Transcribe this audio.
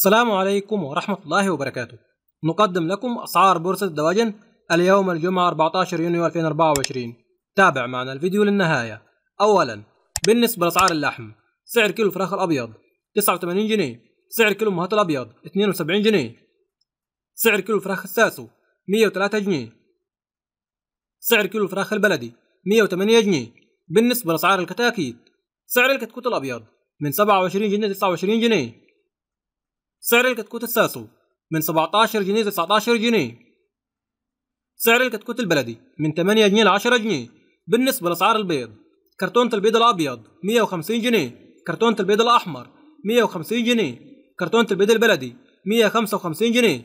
السلام عليكم ورحمة الله وبركاته نقدم لكم أسعار بورصة الدواجن اليوم الجمعة 14 يونيو 2024 تابع معنا الفيديو للنهاية أولا بالنسبة لأسعار اللحم سعر كيلو الفراخ الأبيض 89 جنيه سعر كيلو مهات الأبيض 72 جنيه سعر كيلو الفراخ الساسو 103 جنيه سعر كيلو الفراخ البلدي 108 جنيه بالنسبة لأسعار الكتاكيت سعر الكتكوت الأبيض من 27 جنيه 29 جنيه سعر الكتكوت الساسو من 17 جنيه ل 19 جنيه سعر الكتكوت البلدي من 8 جنيه ل 10 جنيه بالنسبة لأسعار البيض كرتونة البيض الأبيض 150 جنيه كرتونة البيض الأحمر 150 جنيه كرتونة البيض البلدي 155 جنيه